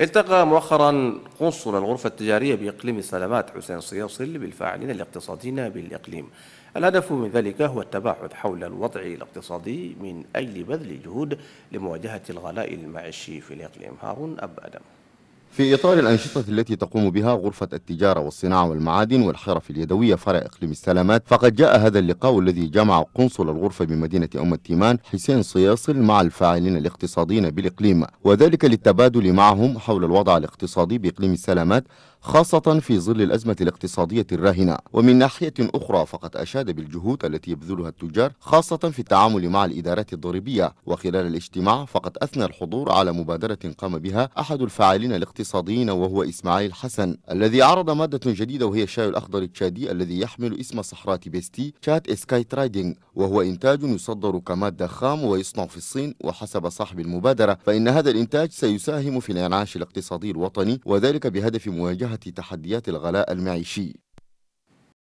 التقى مؤخرا قنصل الغرفة التجارية بإقليم سلامات حسين صياصل بالفاعلين الاقتصاديين بالإقليم الهدف من ذلك هو التباحث حول الوضع الاقتصادي من أجل بذل جهود لمواجهة الغلاء المعيشي في الإقليم هارون أب أدم في إطار الأنشطة التي تقوم بها غرفة التجارة والصناعة والمعادن والحرف اليدوية فرع إقليم السلامات فقد جاء هذا اللقاء الذي جمع قنصل الغرفة بمدينة أم التيمان حسين صياصل مع الفاعلين الاقتصاديين بالإقليم وذلك للتبادل معهم حول الوضع الاقتصادي بإقليم السلامات خاصة في ظل الأزمة الاقتصادية الراهنة ومن ناحية أخرى فقد أشاد بالجهود التي يبذلها التجار خاصة في التعامل مع الإدارات الضريبية وخلال الاجتماع فقد أثنى الحضور على مبادرة قام بها أحد الفاعلين الاقتصاديين الاقتصاديين وهو إسماعيل حسن الذي عرض مادة جديدة وهي الشاي الأخضر التشادي الذي يحمل اسم صحرات بيستي شات سكاي ترايدنج وهو إنتاج يصدر كمادة خام ويصنع في الصين وحسب صاحب المبادرة فإن هذا الإنتاج سيساهم في الإنعاش الاقتصادي الوطني وذلك بهدف مواجهة تحديات الغلاء المعيشي